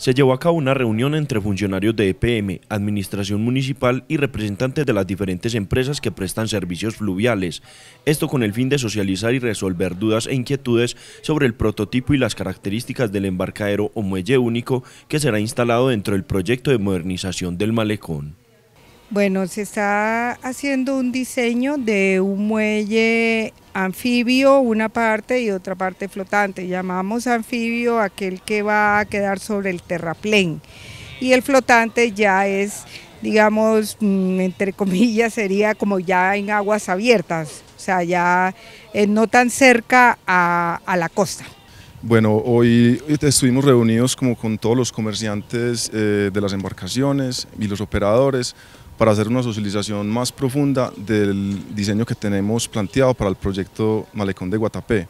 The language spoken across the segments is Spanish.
se llevó a cabo una reunión entre funcionarios de EPM, Administración Municipal y representantes de las diferentes empresas que prestan servicios fluviales, esto con el fin de socializar y resolver dudas e inquietudes sobre el prototipo y las características del embarcadero o muelle único que será instalado dentro del proyecto de modernización del malecón. Bueno, se está haciendo un diseño de un muelle anfibio, una parte y otra parte flotante. Llamamos anfibio aquel que va a quedar sobre el terraplén. Y el flotante ya es, digamos, mm, entre comillas, sería como ya en aguas abiertas, o sea, ya eh, no tan cerca a, la costa. Bueno, hoy estuvimos reunidos como con todos los comerciantes eh, de las embarcaciones y los operadores para hacer una socialización más profunda del diseño que tenemos planteado para el proyecto Malecón de Guatapé.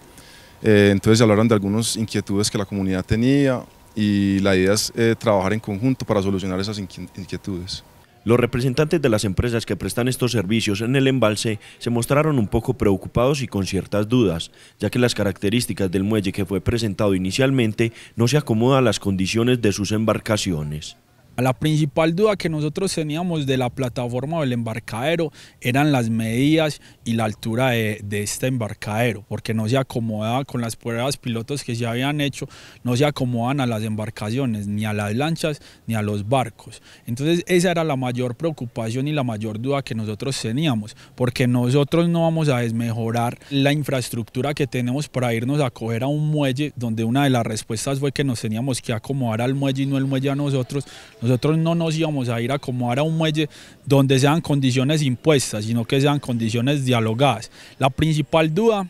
Eh, entonces hablaron de algunas inquietudes que la comunidad tenía y la idea es eh, trabajar en conjunto para solucionar esas inquietudes. Los representantes de las empresas que prestan estos servicios en el embalse se mostraron un poco preocupados y con ciertas dudas, ya que las características del muelle que fue presentado inicialmente no se acomodan a las condiciones de sus embarcaciones la principal duda que nosotros teníamos de la plataforma del embarcadero eran las medidas y la altura de, este embarcadero, porque no se acomodaba con las pruebas pilotos que se habían hecho, no se acomodan a las embarcaciones, ni a las lanchas, ni a los barcos. Entonces esa era la mayor preocupación y la mayor duda que nosotros teníamos, porque nosotros no vamos a desmejorar la infraestructura que tenemos para irnos a coger a un muelle, donde una de las respuestas fue que nos teníamos que acomodar al muelle y no el muelle a nosotros nosotros no nos íbamos a ir a acomodar a un muelle donde sean condiciones impuestas, sino que sean condiciones dialogadas. La principal duda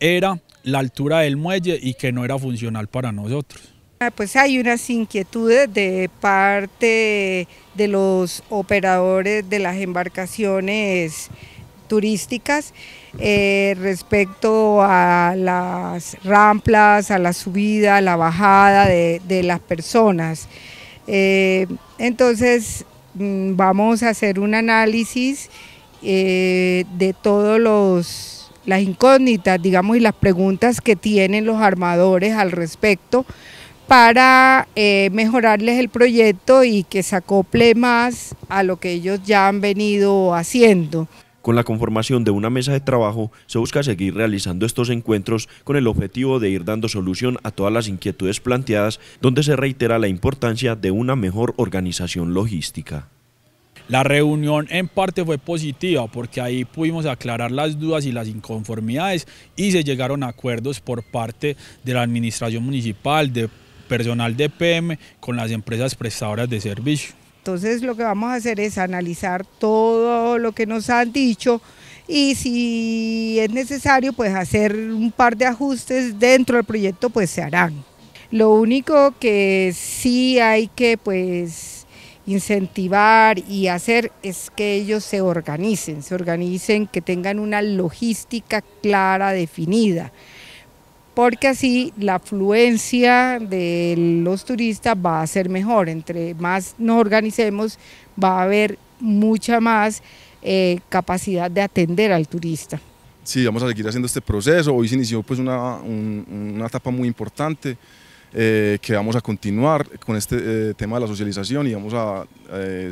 era la altura del muelle y que no era funcional para nosotros. Ah, pues hay unas inquietudes de parte de los operadores de las embarcaciones turísticas eh, respecto a las ramplas, a la subida, a la bajada de, de las personas. Eh, entonces mm, vamos a hacer un análisis eh, de todos los las incógnitas, digamos, y las preguntas que tienen los armadores al respecto para eh, mejorarles el proyecto y que se acople más a lo que ellos ya han venido haciendo. Con la conformación de una mesa de trabajo se busca seguir realizando estos encuentros con el objetivo de ir dando solución a todas las inquietudes planteadas, donde se reitera la importancia de una mejor organización logística. La reunión en parte fue positiva porque ahí pudimos aclarar las dudas y las inconformidades y se llegaron a acuerdos por parte de la administración municipal, de personal de PM con las empresas prestadoras de servicio. Entonces lo que vamos a hacer es analizar todo lo que nos han dicho y si es necesario pues hacer un par de ajustes dentro del proyecto pues se harán. Lo único que sí hay que pues incentivar y hacer es que ellos se organicen, se organicen, que tengan una logística clara, definida porque así la afluencia de los turistas va a ser mejor. Entre más nos organicemos, va a haber mucha más eh, capacidad de atender al turista. Sí, vamos a seguir haciendo este proceso. Hoy se inició pues una, etapa muy importante eh, que vamos a continuar con este eh, tema de la socialización y vamos a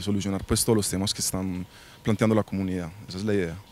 solucionar pues todos los temas que están planteando la comunidad. Esa es la idea.